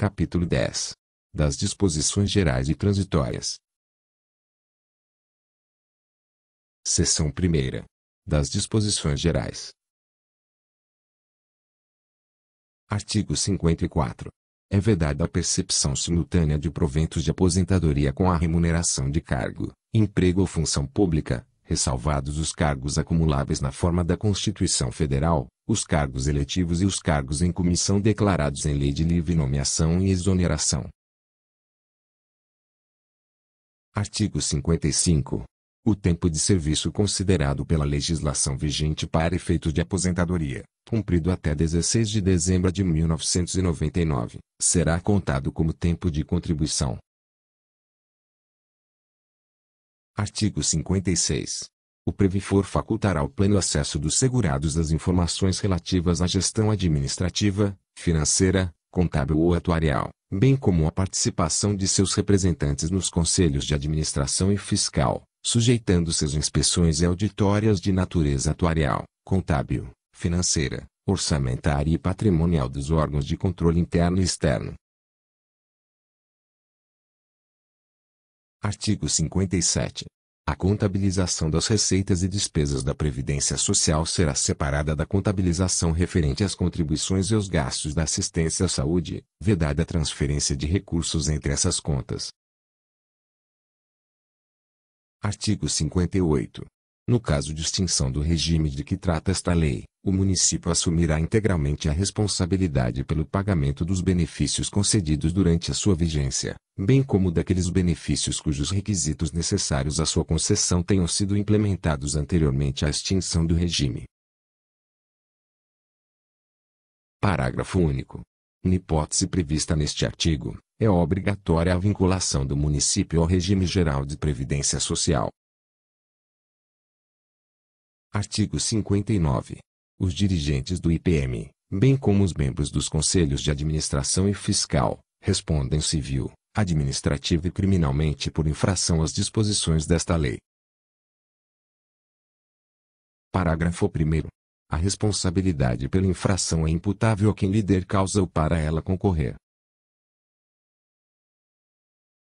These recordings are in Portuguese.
Capítulo 10. Das disposições gerais e transitórias. Seção 1. Das disposições gerais. Artigo 54. É vedada a percepção simultânea de proventos de aposentadoria com a remuneração de cargo, emprego ou função pública, ressalvados os cargos acumuláveis na forma da Constituição Federal, os cargos eletivos e os cargos em comissão declarados em lei de livre nomeação e exoneração. Artigo 55. O tempo de serviço considerado pela legislação vigente para efeito de aposentadoria, cumprido até 16 de dezembro de 1999, será contado como tempo de contribuição, Artigo 56. O Previfor facultará o pleno acesso dos segurados às informações relativas à gestão administrativa, financeira, contábil ou atuarial, bem como a participação de seus representantes nos conselhos de administração e fiscal, sujeitando-se às inspeções e auditórias de natureza atuarial, contábil, financeira, orçamentária e patrimonial dos órgãos de controle interno e externo, Artigo 57. A contabilização das receitas e despesas da Previdência Social será separada da contabilização referente às contribuições e aos gastos da assistência à saúde, vedada a transferência de recursos entre essas contas. Artigo 58. No caso de extinção do regime de que trata esta lei, o município assumirá integralmente a responsabilidade pelo pagamento dos benefícios concedidos durante a sua vigência, bem como daqueles benefícios cujos requisitos necessários à sua concessão tenham sido implementados anteriormente à extinção do regime. Parágrafo único. Na hipótese prevista neste artigo, é obrigatória a vinculação do município ao regime geral de previdência social, Artigo 59. Os dirigentes do IPM, bem como os membros dos conselhos de administração e fiscal, respondem civil, administrativa e criminalmente por infração às disposições desta lei. Parágrafo 1. A responsabilidade pela infração é imputável a quem lhe der causa ou para ela concorrer.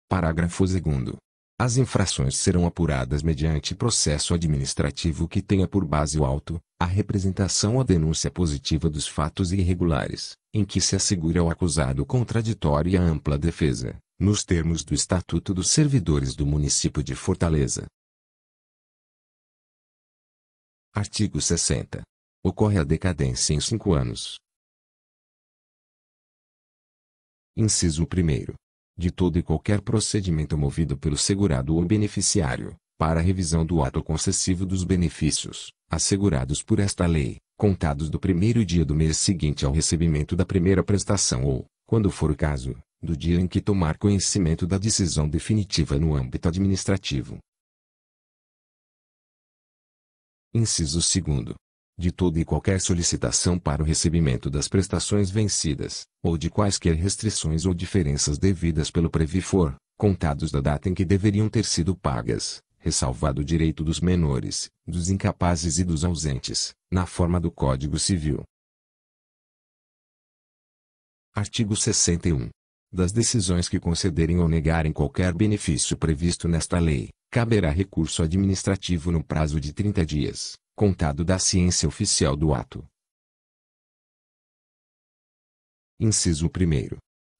Parágrafo 2. As infrações serão apuradas mediante processo administrativo que tenha por base o auto, a representação ou denúncia positiva dos fatos irregulares, em que se assegure ao acusado contraditório e a ampla defesa, nos termos do Estatuto dos Servidores do Município de Fortaleza. Artigo 60. Ocorre a decadência em cinco anos. Inciso 1 de todo e qualquer procedimento movido pelo segurado ou beneficiário, para revisão do ato concessivo dos benefícios, assegurados por esta lei, contados do primeiro dia do mês seguinte ao recebimento da primeira prestação ou, quando for o caso, do dia em que tomar conhecimento da decisão definitiva no âmbito administrativo. Inciso 2 de toda e qualquer solicitação para o recebimento das prestações vencidas, ou de quaisquer restrições ou diferenças devidas pelo previfor, contados da data em que deveriam ter sido pagas, ressalvado o direito dos menores, dos incapazes e dos ausentes, na forma do Código Civil. Artigo 61. Das decisões que concederem ou negarem qualquer benefício previsto nesta lei, caberá recurso administrativo no prazo de 30 dias contado da ciência oficial do ato. Inciso 1.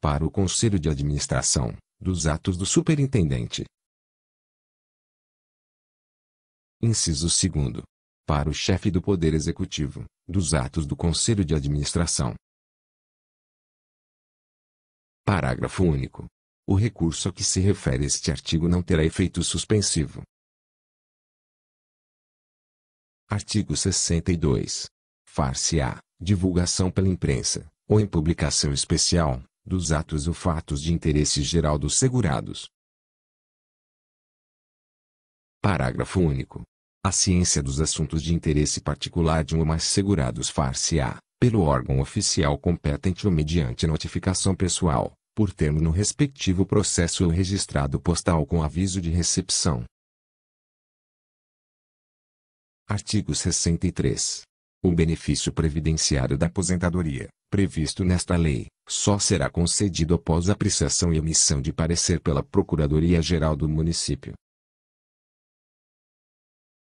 Para o Conselho de Administração, dos atos do Superintendente. Inciso 2. Para o chefe do Poder Executivo, dos atos do Conselho de Administração. Parágrafo único. O recurso a que se refere este artigo não terá efeito suspensivo, Artigo 62. Far-se-á divulgação pela imprensa, ou em publicação especial, dos atos ou fatos de interesse geral dos segurados. Parágrafo único. A ciência dos assuntos de interesse particular de um ou mais segurados far-se-á, pelo órgão oficial competente ou mediante notificação pessoal, por termo no respectivo processo ou registrado postal com aviso de recepção, Artigo 63. O benefício previdenciário da aposentadoria, previsto nesta lei, só será concedido após apreciação e emissão de parecer pela Procuradoria-Geral do Município,